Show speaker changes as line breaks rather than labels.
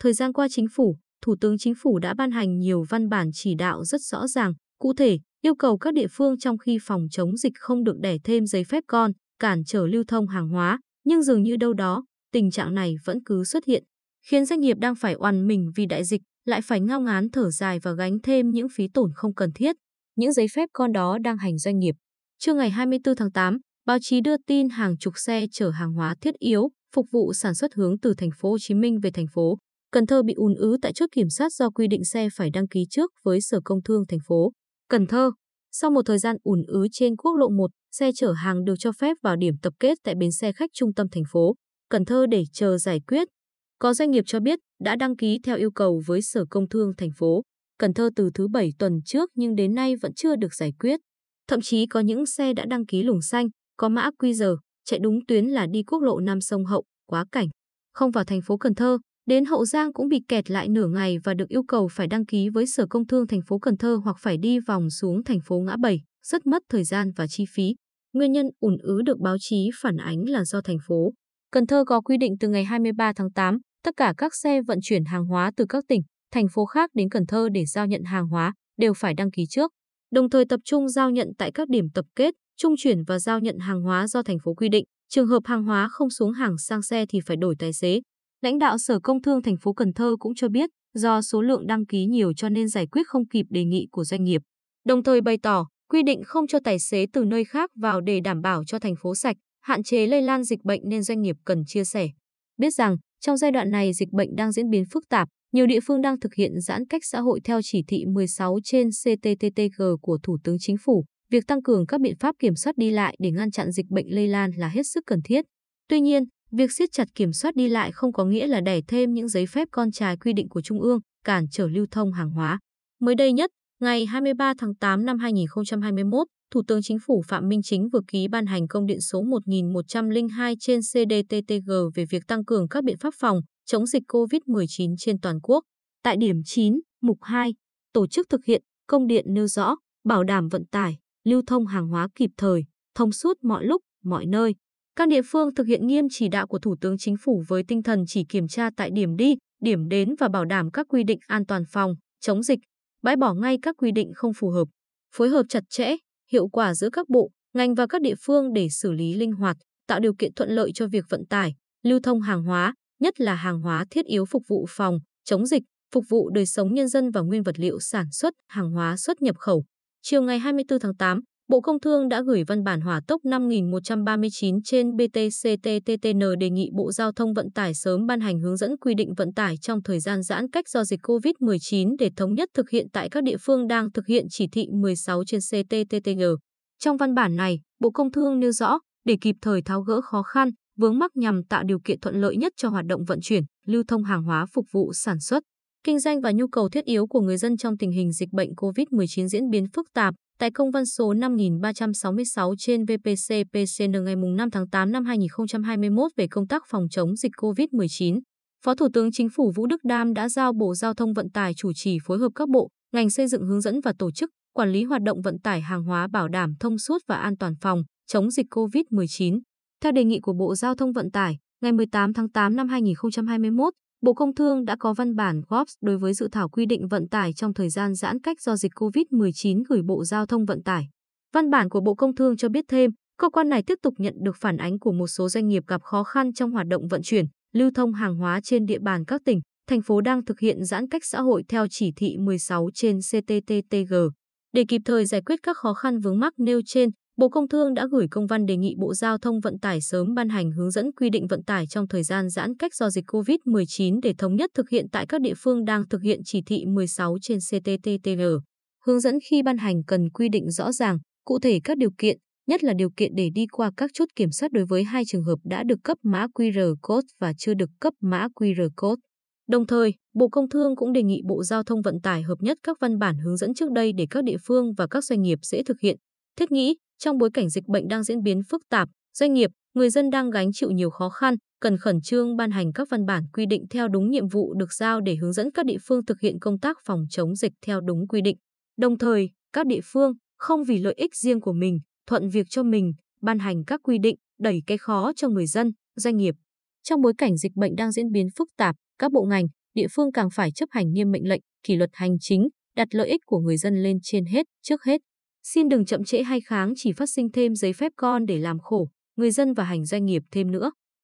Thời gian qua chính phủ, Thủ tướng Chính phủ đã ban hành nhiều văn bản chỉ đạo rất rõ ràng, cụ thể, yêu cầu các địa phương trong khi phòng chống dịch không được đẻ thêm giấy phép con, cản trở lưu thông hàng hóa, nhưng dường như đâu đó, tình trạng này vẫn cứ xuất hiện, khiến doanh nghiệp đang phải oằn mình vì đại dịch, lại phải ngao ngán thở dài và gánh thêm những phí tổn không cần thiết. Những giấy phép con đó đang hành doanh nghiệp. Trưa ngày 24 tháng 8, báo chí đưa tin hàng chục xe chở hàng hóa thiết yếu phục vụ sản xuất hướng từ thành phố Hồ Chí Minh về thành phố Cần Thơ bị ùn ứ tại chốt kiểm soát do quy định xe phải đăng ký trước với Sở Công Thương thành phố. Cần Thơ, sau một thời gian ùn ứ trên quốc lộ 1, xe chở hàng được cho phép vào điểm tập kết tại bến xe khách trung tâm thành phố, Cần Thơ để chờ giải quyết. Có doanh nghiệp cho biết đã đăng ký theo yêu cầu với Sở Công Thương thành phố, Cần Thơ từ thứ Bảy tuần trước nhưng đến nay vẫn chưa được giải quyết. Thậm chí có những xe đã đăng ký luồng xanh, có mã QR, chạy đúng tuyến là đi quốc lộ 5 sông Hậu, quá cảnh, không vào thành phố Cần Thơ, Đến Hậu Giang cũng bị kẹt lại nửa ngày và được yêu cầu phải đăng ký với Sở Công Thương thành phố Cần Thơ hoặc phải đi vòng xuống thành phố Ngã Bảy, rất mất thời gian và chi phí. Nguyên nhân ùn ứ được báo chí phản ánh là do thành phố Cần Thơ có quy định từ ngày 23 tháng 8, tất cả các xe vận chuyển hàng hóa từ các tỉnh, thành phố khác đến Cần Thơ để giao nhận hàng hóa đều phải đăng ký trước, đồng thời tập trung giao nhận tại các điểm tập kết, trung chuyển và giao nhận hàng hóa do thành phố quy định. Trường hợp hàng hóa không xuống hàng sang xe thì phải đổi tài xế, Lãnh đạo Sở Công Thương thành phố Cần Thơ cũng cho biết, do số lượng đăng ký nhiều cho nên giải quyết không kịp đề nghị của doanh nghiệp. Đồng thời bày tỏ, quy định không cho tài xế từ nơi khác vào để đảm bảo cho thành phố sạch, hạn chế lây lan dịch bệnh nên doanh nghiệp cần chia sẻ. Biết rằng, trong giai đoạn này dịch bệnh đang diễn biến phức tạp, nhiều địa phương đang thực hiện giãn cách xã hội theo chỉ thị 16 trên CTTTG của Thủ tướng Chính phủ. Việc tăng cường các biện pháp kiểm soát đi lại để ngăn chặn dịch bệnh lây lan là hết sức cần thiết. Tuy nhiên, Việc siết chặt kiểm soát đi lại không có nghĩa là đẩy thêm những giấy phép con trài quy định của Trung ương, cản trở lưu thông hàng hóa. Mới đây nhất, ngày 23 tháng 8 năm 2021, Thủ tướng Chính phủ Phạm Minh Chính vừa ký ban hành công điện số 1102 trên CDTTG về việc tăng cường các biện pháp phòng chống dịch COVID-19 trên toàn quốc. Tại điểm 9, mục 2, tổ chức thực hiện, công điện nêu rõ, bảo đảm vận tải, lưu thông hàng hóa kịp thời, thông suốt mọi lúc, mọi nơi, các địa phương thực hiện nghiêm chỉ đạo của Thủ tướng Chính phủ với tinh thần chỉ kiểm tra tại điểm đi, điểm đến và bảo đảm các quy định an toàn phòng, chống dịch, bãi bỏ ngay các quy định không phù hợp, phối hợp chặt chẽ, hiệu quả giữa các bộ, ngành và các địa phương để xử lý linh hoạt, tạo điều kiện thuận lợi cho việc vận tải, lưu thông hàng hóa, nhất là hàng hóa thiết yếu phục vụ phòng, chống dịch, phục vụ đời sống nhân dân và nguyên vật liệu sản xuất, hàng hóa xuất nhập khẩu. Chiều ngày 24 tháng 8, Bộ Công Thương đã gửi văn bản hỏa tốc 5139 trên BTCTTTN đề nghị Bộ Giao thông Vận tải sớm ban hành hướng dẫn quy định vận tải trong thời gian giãn cách do dịch COVID-19 để thống nhất thực hiện tại các địa phương đang thực hiện chỉ thị 16 trên CTTTN. Trong văn bản này, Bộ Công Thương nêu rõ, để kịp thời tháo gỡ khó khăn, vướng mắc nhằm tạo điều kiện thuận lợi nhất cho hoạt động vận chuyển, lưu thông hàng hóa phục vụ sản xuất, kinh doanh và nhu cầu thiết yếu của người dân trong tình hình dịch bệnh COVID-19 diễn biến phức tạp, Tại công văn số 5366 trên VPC PCN ngày 5 tháng 8 năm 2021 về công tác phòng chống dịch COVID-19, Phó Thủ tướng Chính phủ Vũ Đức Đam đã giao Bộ Giao thông Vận tải chủ trì phối hợp các bộ, ngành xây dựng hướng dẫn và tổ chức, quản lý hoạt động vận tải hàng hóa bảo đảm thông suốt và an toàn phòng, chống dịch COVID-19. Theo đề nghị của Bộ Giao thông Vận tải, ngày 18 tháng 8 năm 2021, Bộ Công Thương đã có văn bản góp đối với dự thảo quy định vận tải trong thời gian giãn cách do dịch COVID-19 gửi Bộ Giao thông Vận tải. Văn bản của Bộ Công Thương cho biết thêm, cơ quan này tiếp tục nhận được phản ánh của một số doanh nghiệp gặp khó khăn trong hoạt động vận chuyển, lưu thông hàng hóa trên địa bàn các tỉnh, thành phố đang thực hiện giãn cách xã hội theo chỉ thị 16 trên CTTTG. Để kịp thời giải quyết các khó khăn vướng mắc nêu trên, Bộ Công Thương đã gửi công văn đề nghị Bộ Giao thông Vận tải sớm ban hành hướng dẫn quy định vận tải trong thời gian giãn cách do dịch COVID-19 để thống nhất thực hiện tại các địa phương đang thực hiện chỉ thị 16 trên CTTTR. Hướng dẫn khi ban hành cần quy định rõ ràng, cụ thể các điều kiện, nhất là điều kiện để đi qua các chốt kiểm soát đối với hai trường hợp đã được cấp mã QR code và chưa được cấp mã QR code. Đồng thời, Bộ Công Thương cũng đề nghị Bộ Giao thông Vận tải hợp nhất các văn bản hướng dẫn trước đây để các địa phương và các doanh nghiệp dễ thực hiện. Thiết nghĩ, trong bối cảnh dịch bệnh đang diễn biến phức tạp, doanh nghiệp, người dân đang gánh chịu nhiều khó khăn, cần khẩn trương ban hành các văn bản quy định theo đúng nhiệm vụ được giao để hướng dẫn các địa phương thực hiện công tác phòng chống dịch theo đúng quy định. Đồng thời, các địa phương không vì lợi ích riêng của mình, thuận việc cho mình, ban hành các quy định đẩy cái khó cho người dân, doanh nghiệp. Trong bối cảnh dịch bệnh đang diễn biến phức tạp, các bộ ngành, địa phương càng phải chấp hành nghiêm mệnh lệnh, kỷ luật hành chính, đặt lợi ích của người dân lên trên hết, trước hết. Xin đừng chậm trễ hay kháng chỉ phát sinh thêm giấy phép con để làm khổ người dân và hành doanh nghiệp thêm nữa.